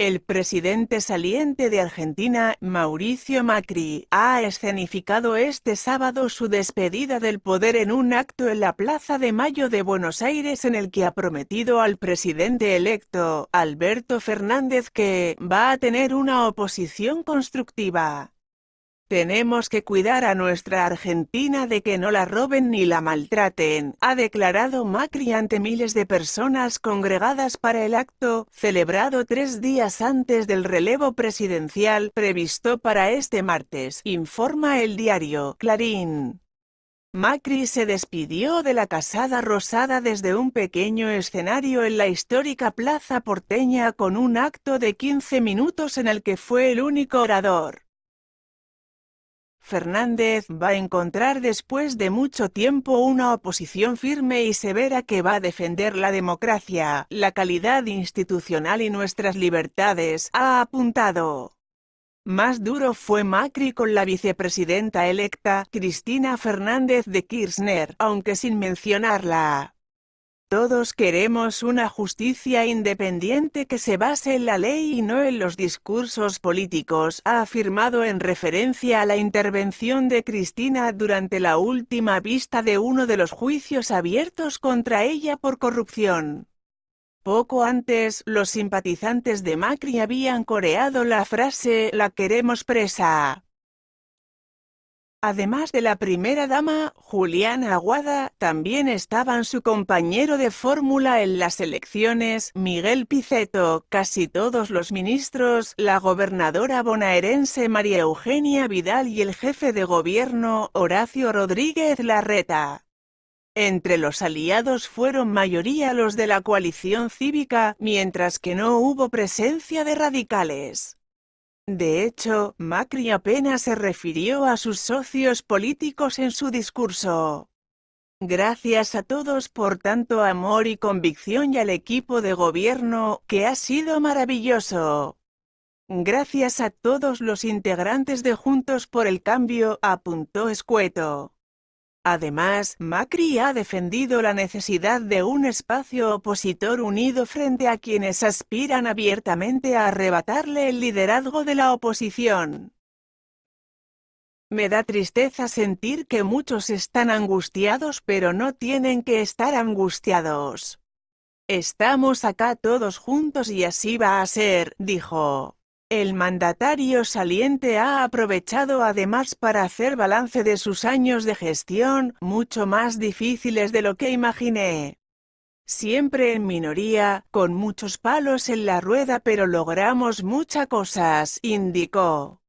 El presidente saliente de Argentina, Mauricio Macri, ha escenificado este sábado su despedida del poder en un acto en la Plaza de Mayo de Buenos Aires en el que ha prometido al presidente electo, Alberto Fernández, que va a tener una oposición constructiva. Tenemos que cuidar a nuestra Argentina de que no la roben ni la maltraten, ha declarado Macri ante miles de personas congregadas para el acto, celebrado tres días antes del relevo presidencial previsto para este martes, informa el diario Clarín. Macri se despidió de la casada rosada desde un pequeño escenario en la histórica Plaza Porteña con un acto de 15 minutos en el que fue el único orador. Fernández va a encontrar después de mucho tiempo una oposición firme y severa que va a defender la democracia, la calidad institucional y nuestras libertades, ha apuntado. Más duro fue Macri con la vicepresidenta electa, Cristina Fernández de Kirchner, aunque sin mencionarla. Todos queremos una justicia independiente que se base en la ley y no en los discursos políticos, ha afirmado en referencia a la intervención de Cristina durante la última vista de uno de los juicios abiertos contra ella por corrupción. Poco antes, los simpatizantes de Macri habían coreado la frase «la queremos presa». Además de la primera dama, Juliana Aguada, también estaban su compañero de fórmula en las elecciones, Miguel Piceto, casi todos los ministros, la gobernadora bonaerense María Eugenia Vidal y el jefe de gobierno, Horacio Rodríguez Larreta. Entre los aliados fueron mayoría los de la coalición cívica, mientras que no hubo presencia de radicales. De hecho, Macri apenas se refirió a sus socios políticos en su discurso. Gracias a todos por tanto amor y convicción y al equipo de gobierno, que ha sido maravilloso. Gracias a todos los integrantes de Juntos por el Cambio, apuntó Escueto. Además, Macri ha defendido la necesidad de un espacio opositor unido frente a quienes aspiran abiertamente a arrebatarle el liderazgo de la oposición. Me da tristeza sentir que muchos están angustiados pero no tienen que estar angustiados. Estamos acá todos juntos y así va a ser, dijo. El mandatario saliente ha aprovechado además para hacer balance de sus años de gestión, mucho más difíciles de lo que imaginé. Siempre en minoría, con muchos palos en la rueda pero logramos muchas cosas, indicó.